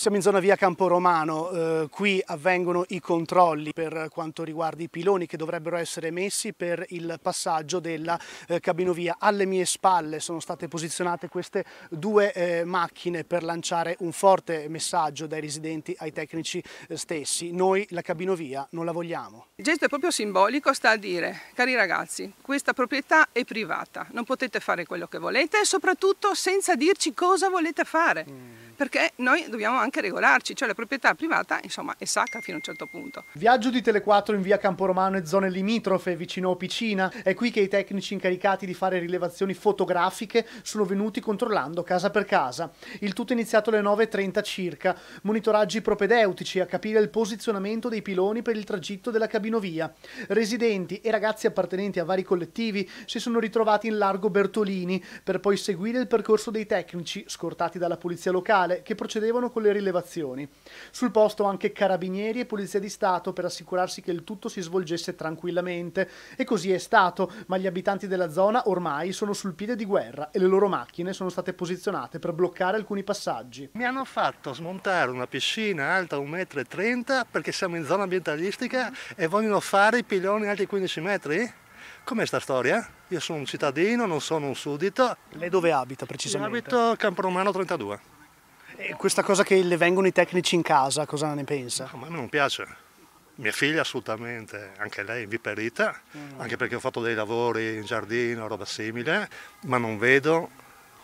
Siamo in zona via Campo Romano, eh, qui avvengono i controlli per quanto riguarda i piloni che dovrebbero essere messi per il passaggio della eh, cabinovia. Alle mie spalle sono state posizionate queste due eh, macchine per lanciare un forte messaggio dai residenti ai tecnici eh, stessi. Noi la cabinovia non la vogliamo. Il gesto è proprio simbolico, sta a dire, cari ragazzi, questa proprietà è privata, non potete fare quello che volete e soprattutto senza dirci cosa volete fare. Mm perché noi dobbiamo anche regolarci, cioè la proprietà privata insomma è sacca fino a un certo punto. Viaggio di Tele4 in via Camporomano e zone limitrofe vicino a Opicina, è qui che i tecnici incaricati di fare rilevazioni fotografiche sono venuti controllando casa per casa. Il tutto è iniziato alle 9.30 circa, monitoraggi propedeutici a capire il posizionamento dei piloni per il tragitto della cabinovia. Residenti e ragazzi appartenenti a vari collettivi si sono ritrovati in largo Bertolini per poi seguire il percorso dei tecnici scortati dalla polizia locale Statale che procedevano con le rilevazioni. Sul posto anche carabinieri e polizia di Stato per assicurarsi che il tutto si svolgesse tranquillamente e così è stato, ma gli abitanti della zona ormai sono sul piede di guerra e le loro macchine sono state posizionate per bloccare alcuni passaggi. Mi hanno fatto smontare una piscina alta 1,30 m perché siamo in zona ambientalistica e vogliono fare i piloni alti 15 metri? Com'è sta storia? Io sono un cittadino, non sono un suddito. Lei dove abita precisamente? Io abito a Campo Romano 32. E questa cosa che le vengono i tecnici in casa, cosa ne pensa? No, a me non piace. Mia figlia assolutamente, anche lei viperita, mm. anche perché ho fatto dei lavori in giardino, roba simile, ma non vedo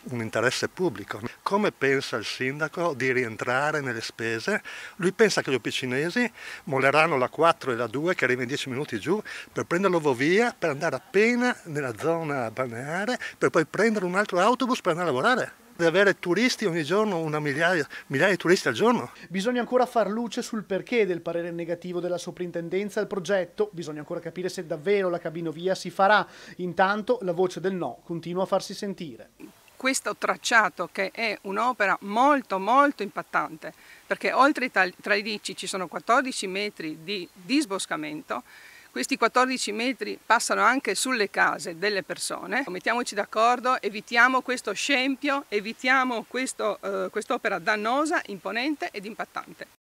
un interesse pubblico. Come pensa il sindaco di rientrare nelle spese? Lui pensa che gli oppicinesi molleranno la 4 e la 2 che arriva in 10 minuti giù per prendere l'Ovovia, per andare appena nella zona balneare, per poi prendere un altro autobus per andare a lavorare di avere turisti ogni giorno, una migliaia, migliaia di turisti al giorno. Bisogna ancora far luce sul perché del parere negativo della soprintendenza al progetto, bisogna ancora capire se davvero la cabinovia si farà. Intanto la voce del no continua a farsi sentire questo tracciato che è un'opera molto molto impattante perché oltre tra i dici ci sono 14 metri di disboscamento questi 14 metri passano anche sulle case delle persone. Mettiamoci d'accordo, evitiamo questo scempio, evitiamo eh, quest'opera quest dannosa, imponente ed impattante.